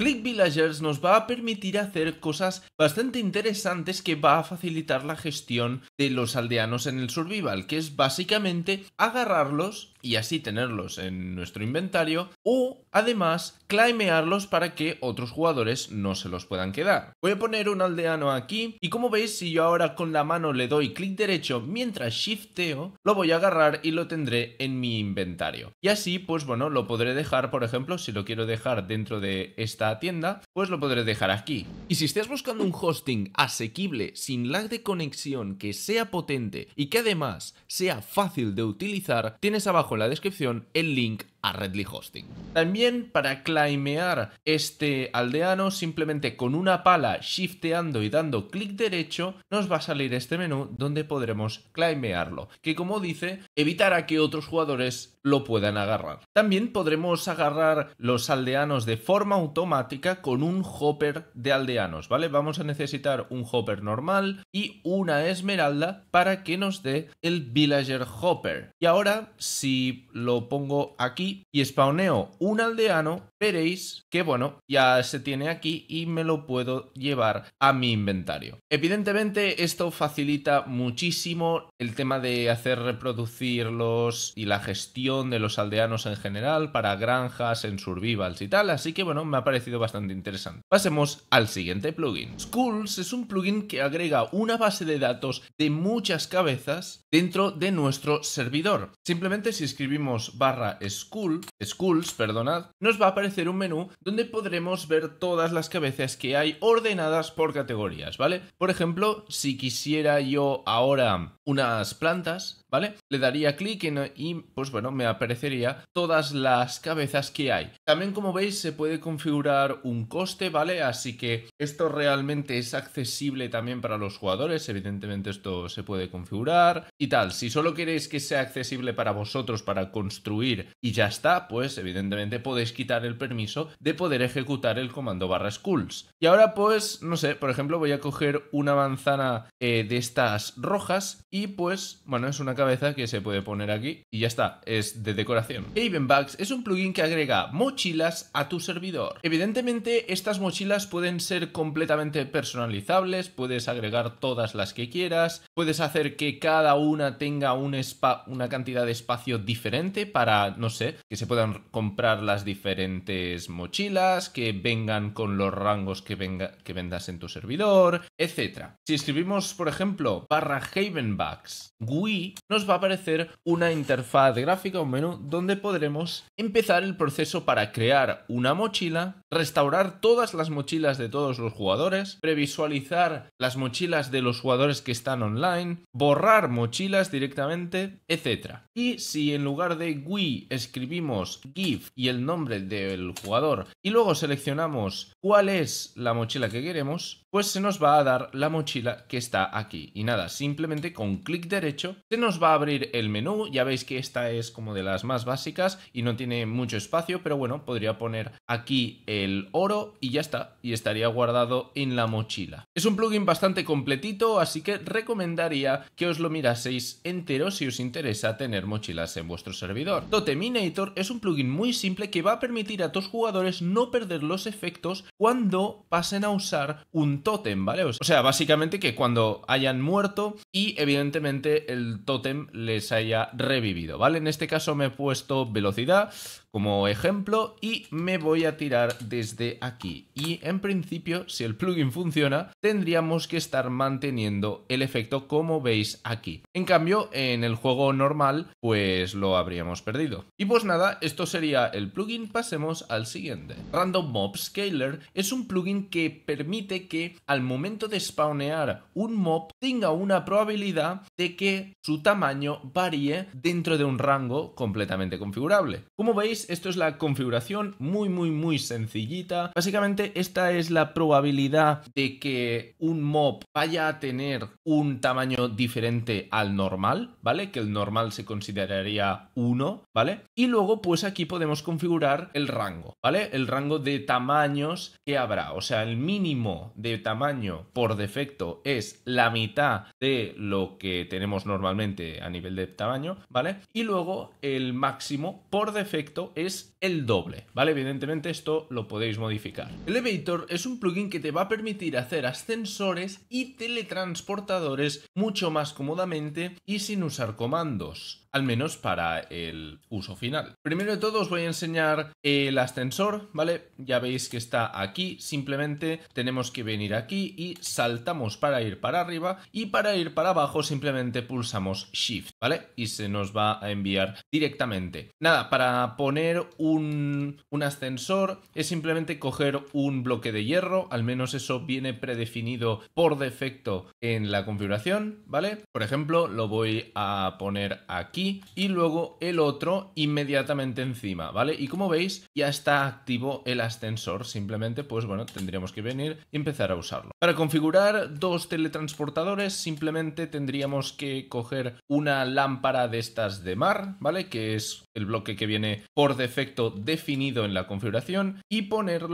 Click Villagers nos va a permitir hacer cosas bastante interesantes que va a facilitar la gestión de los aldeanos en el survival, que es básicamente agarrarlos y así tenerlos en nuestro inventario o además claimearlos para que otros jugadores no se los puedan quedar. Voy a poner un aldeano aquí y como veis si yo ahora con la mano le doy clic derecho mientras shifteo lo voy a agarrar y lo tendré en mi inventario. Y así pues bueno lo podré dejar por ejemplo si lo quiero dejar dentro de esta tienda pues lo podré dejar aquí. Y si estás buscando un hosting asequible sin lag de conexión que sea potente y que además sea fácil de utilizar tienes abajo en la descripción el link a Hosting. También para climear este aldeano, simplemente con una pala shifteando y dando clic derecho, nos va a salir este menú donde podremos climearlo, que como dice, evitará que otros jugadores lo puedan agarrar. También podremos agarrar los aldeanos de forma automática con un hopper de aldeanos, ¿vale? Vamos a necesitar un hopper normal y una esmeralda para que nos dé el villager hopper. Y ahora, si lo pongo aquí, y spawneo un aldeano, veréis que bueno, ya se tiene aquí y me lo puedo llevar a mi inventario. Evidentemente esto facilita muchísimo el tema de hacer reproducirlos y la gestión de los aldeanos en general para granjas en survivals y tal, así que bueno, me ha parecido bastante interesante. Pasemos al siguiente plugin. Schools es un plugin que agrega una base de datos de muchas cabezas dentro de nuestro servidor. Simplemente si escribimos barra schools Schools, perdonad, nos va a aparecer un menú donde podremos ver todas las cabezas que hay ordenadas por categorías, ¿vale? Por ejemplo, si quisiera yo ahora unas plantas, le daría clic y pues bueno, me aparecería todas las cabezas que hay. También como veis se puede configurar un coste, ¿vale? Así que esto realmente es accesible también para los jugadores, evidentemente esto se puede configurar y tal. Si solo queréis que sea accesible para vosotros para construir y ya está, pues evidentemente podéis quitar el permiso de poder ejecutar el comando barra schools. Y ahora pues, no sé, por ejemplo voy a coger una manzana eh, de estas rojas y pues, bueno, es una cabeza cabeza que se puede poner aquí y ya está, es de decoración. Havenbugs es un plugin que agrega mochilas a tu servidor. Evidentemente estas mochilas pueden ser completamente personalizables, puedes agregar todas las que quieras, puedes hacer que cada una tenga un spa, una cantidad de espacio diferente para, no sé, que se puedan comprar las diferentes mochilas, que vengan con los rangos que, venga, que vendas en tu servidor, etcétera. Si escribimos, por ejemplo, barra Havenbugs, GUI, nos va a aparecer una interfaz gráfica, o menú, donde podremos empezar el proceso para crear una mochila, restaurar todas las mochilas de todos los jugadores, previsualizar las mochilas de los jugadores que están online, borrar mochilas directamente, etc. Y si en lugar de Wii escribimos GIF y el nombre del jugador y luego seleccionamos cuál es la mochila que queremos, pues se nos va a dar la mochila que está aquí. Y nada, simplemente con clic derecho se nos va a abrir el menú. Ya veis que esta es como de las más básicas y no tiene mucho espacio, pero bueno, podría poner aquí el oro y ya está. Y estaría guardado en la mochila. Es un plugin bastante completito, así que recomendaría que os lo miraseis entero si os interesa tener mochilas en vuestro servidor. Doteminator es un plugin muy simple que va a permitir a tus jugadores no perder los efectos cuando pasen a usar un tótem, ¿vale? O sea, básicamente que cuando hayan muerto y evidentemente el tótem les haya revivido, ¿vale? En este caso me he puesto velocidad, como ejemplo y me voy a tirar desde aquí. Y en principio, si el plugin funciona, tendríamos que estar manteniendo el efecto como veis aquí. En cambio, en el juego normal, pues lo habríamos perdido. Y pues nada, esto sería el plugin. Pasemos al siguiente. Random Mob Scaler es un plugin que permite que al momento de spawnear un mob tenga una probabilidad de que su tamaño varíe dentro de un rango completamente configurable. Como veis, esto es la configuración muy, muy, muy sencillita. Básicamente, esta es la probabilidad de que un mob vaya a tener un tamaño diferente al normal, ¿vale? Que el normal se consideraría 1, ¿vale? Y luego, pues aquí podemos configurar el rango, ¿vale? El rango de tamaños que habrá. O sea, el mínimo de tamaño por defecto es la mitad de lo que tenemos normalmente a nivel de tamaño, ¿vale? Y luego el máximo por defecto es el doble, ¿vale? Evidentemente esto lo podéis modificar. Elevator es un plugin que te va a permitir hacer ascensores y teletransportadores mucho más cómodamente y sin usar comandos al menos para el uso final. Primero de todo os voy a enseñar el ascensor, ¿vale? Ya veis que está aquí, simplemente tenemos que venir aquí y saltamos para ir para arriba y para ir para abajo simplemente pulsamos Shift, ¿vale? Y se nos va a enviar directamente. Nada, para poner un, un ascensor, es simplemente coger un bloque de hierro, al menos eso viene predefinido por defecto en la configuración, ¿vale? Por ejemplo, lo voy a poner aquí y luego el otro inmediatamente encima, ¿vale? Y como veis, ya está activo el ascensor, simplemente pues bueno, tendríamos que venir y empezar a usarlo. Para configurar dos teletransportadores simplemente tendríamos que coger una lámpara de estas de mar, ¿vale? Que es el bloque que viene por defecto definido en la configuración y poner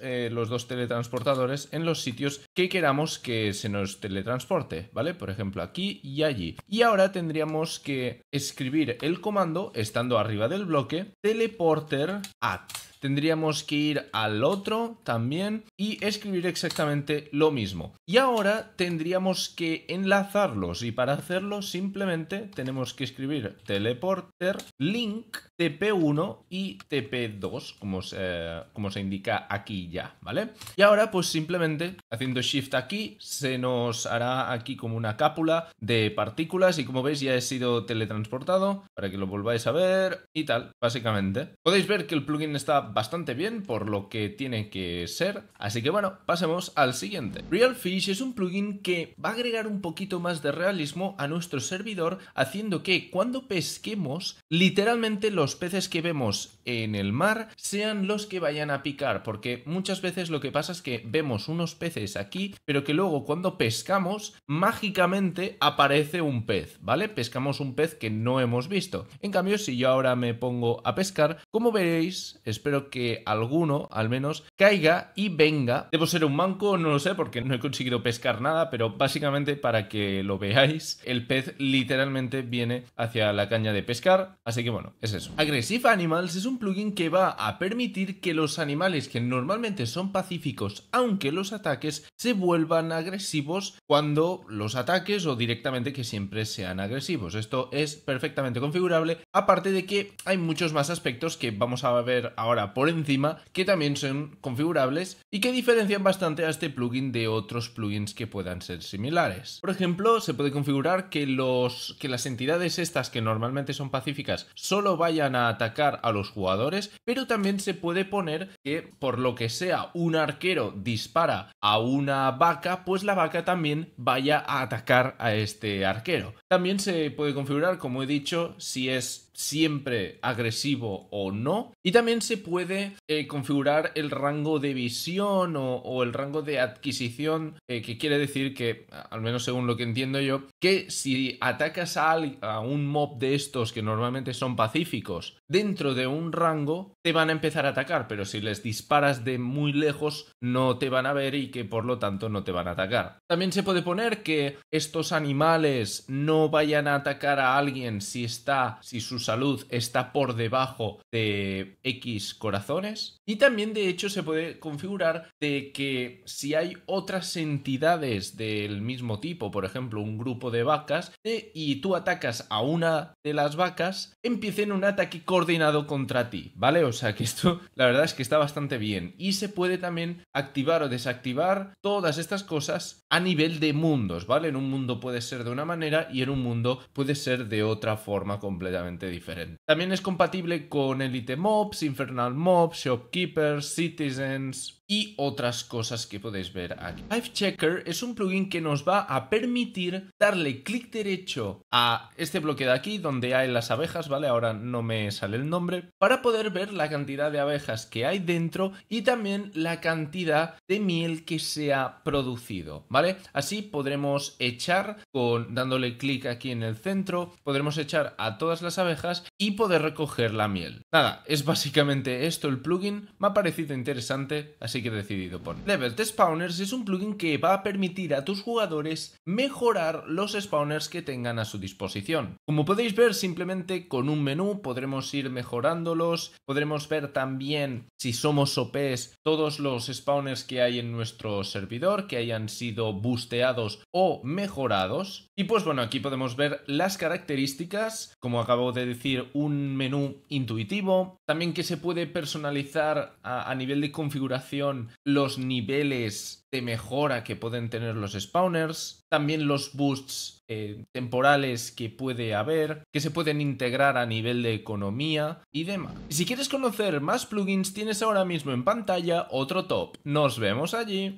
eh, los dos teletransportadores en los sitios que queramos que se nos teletransporte, ¿vale? Por ejemplo, aquí y allí. Y ahora tendríamos que escribir el comando, estando arriba del bloque, teleporter at tendríamos que ir al otro también y escribir exactamente lo mismo. Y ahora tendríamos que enlazarlos y para hacerlo simplemente tenemos que escribir teleporter link tp1 y tp2 como se, como se indica aquí ya, ¿vale? Y ahora pues simplemente haciendo shift aquí se nos hará aquí como una cápula de partículas y como veis ya he sido teletransportado para que lo volváis a ver y tal, básicamente. Podéis ver que el plugin está bastante bien por lo que tiene que ser. Así que bueno, pasemos al siguiente. Real Fish es un plugin que va a agregar un poquito más de realismo a nuestro servidor, haciendo que cuando pesquemos, literalmente los peces que vemos en el mar sean los que vayan a picar, porque muchas veces lo que pasa es que vemos unos peces aquí, pero que luego cuando pescamos, mágicamente aparece un pez, ¿vale? Pescamos un pez que no hemos visto. En cambio, si yo ahora me pongo a pescar, como veréis, espero que alguno, al menos, caiga y venga. Debo ser un manco, no lo sé, porque no he conseguido pescar nada, pero básicamente para que lo veáis, el pez literalmente viene hacia la caña de pescar, así que bueno, es eso. Aggressive Animals es un plugin que va a permitir que los animales que normalmente son pacíficos, aunque los ataques, se vuelvan agresivos cuando los ataques o directamente que siempre sean agresivos. Esto es perfectamente configurable, aparte de que hay muchos más aspectos que vamos a ver ahora por encima, que también son configurables y que diferencian bastante a este plugin de otros plugins que puedan ser similares. Por ejemplo, se puede configurar que, los, que las entidades estas que normalmente son pacíficas solo vayan a atacar a los jugadores, pero también se puede poner que por lo que sea un arquero dispara a una vaca, pues la vaca también vaya a atacar a este arquero. También se puede configurar, como he dicho, si es siempre agresivo o no. Y también se puede eh, configurar el rango de visión o, el rango de adquisición, eh, que quiere decir que, al menos según lo que entiendo yo, que si atacas a, a un mob de estos que normalmente son pacíficos dentro de un rango, te van a empezar a atacar, pero si les disparas de muy lejos, no te van a ver y que por lo tanto no te van a atacar. También se puede poner que estos animales no vayan a atacar a alguien si está, si sus salud está por debajo de X corazones. Y también de hecho se puede configurar de que si hay otras entidades del mismo tipo, por ejemplo un grupo de vacas, eh, y tú atacas a una de las vacas, empiecen un ataque coordinado contra ti, ¿vale? O sea que esto la verdad es que está bastante bien. Y se puede también activar o desactivar todas estas cosas a nivel de mundos, ¿vale? En un mundo puede ser de una manera y en un mundo puede ser de otra forma completamente diferente. También es compatible con Elite Mobs, Infernal Mobs, Shopkeepers, Citizens, y otras cosas que podéis ver aquí. Hive Checker es un plugin que nos va a permitir darle clic derecho a este bloque de aquí donde hay las abejas, ¿vale? Ahora no me sale el nombre, para poder ver la cantidad de abejas que hay dentro y también la cantidad de miel que se ha producido, ¿vale? Así podremos echar con dándole clic aquí en el centro, podremos echar a todas las abejas y poder recoger la miel. Nada, es básicamente esto el plugin, me ha parecido interesante, así que he decidido poner. Level Spawners es un plugin que va a permitir a tus jugadores mejorar los spawners que tengan a su disposición. Como podéis ver, simplemente con un menú podremos ir mejorándolos, podremos ver también si somos OPs todos los spawners que hay en nuestro servidor, que hayan sido busteados o mejorados. Y pues bueno, aquí podemos ver las características, como acabo de decir, un menú intuitivo, también que se puede personalizar a nivel de configuración los niveles de mejora que pueden tener los spawners, también los boosts eh, temporales que puede haber, que se pueden integrar a nivel de economía y demás. Si quieres conocer más plugins, tienes ahora mismo en pantalla otro top. Nos vemos allí.